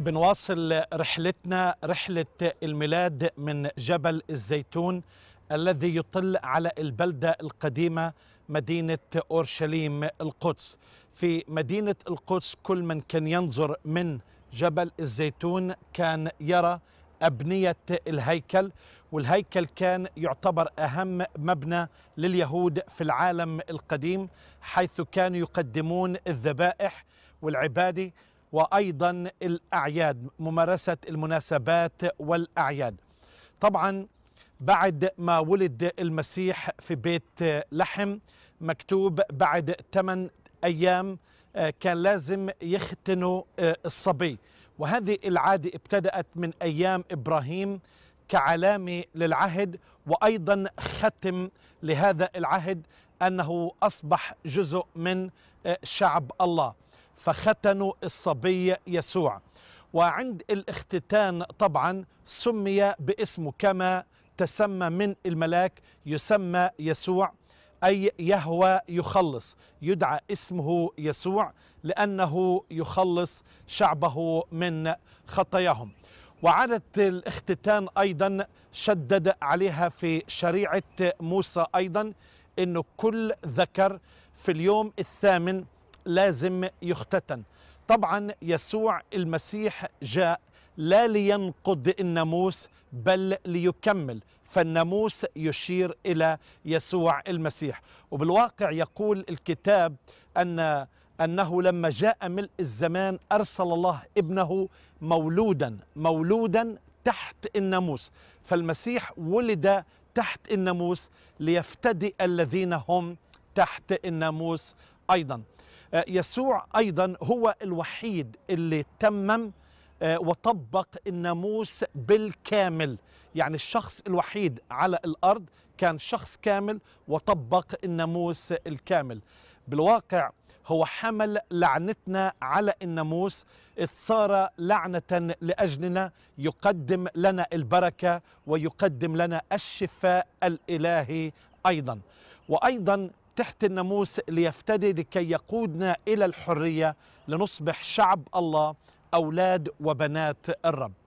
بنواصل رحلتنا رحلة الميلاد من جبل الزيتون الذي يطل على البلدة القديمة مدينة أورشليم القدس في مدينة القدس كل من كان ينظر من جبل الزيتون كان يرى أبنية الهيكل والهيكل كان يعتبر أهم مبنى لليهود في العالم القديم حيث كانوا يقدمون الذبائح والعباده وايضا الاعياد ممارسه المناسبات والاعياد طبعا بعد ما ولد المسيح في بيت لحم مكتوب بعد 8 ايام آه، كان لازم يختنوا آه، الصبي وهذه العاده ابتدات من ايام ابراهيم كعلامه للعهد وايضا ختم لهذا العهد انه اصبح جزء من آه، شعب الله فختنوا الصبي يسوع وعند الاختتان طبعا سمي باسمه كما تسمى من الملاك يسمى يسوع أي يهوى يخلص يدعى اسمه يسوع لأنه يخلص شعبه من خطاياهم وعادت الاختتان أيضا شدد عليها في شريعة موسى أيضا أنه كل ذكر في اليوم الثامن لازم يختتن طبعا يسوع المسيح جاء لا لينقض الناموس بل ليكمل فالناموس يشير الى يسوع المسيح وبالواقع يقول الكتاب ان انه لما جاء ملء الزمان ارسل الله ابنه مولودا مولودا تحت الناموس فالمسيح ولد تحت الناموس ليفتدئ الذين هم تحت الناموس ايضا آه، يسوع أيضا هو الوحيد اللي تمم آه، وطبق الناموس بالكامل يعني الشخص الوحيد على الأرض كان شخص كامل وطبق الناموس الكامل بالواقع هو حمل لعنتنا على الناموس إذ صار لعنة لأجلنا يقدم لنا البركة ويقدم لنا الشفاء الإلهي أيضا وأيضا تحت الناموس ليفتدي لكي يقودنا إلى الحرية لنصبح شعب الله أولاد وبنات الرب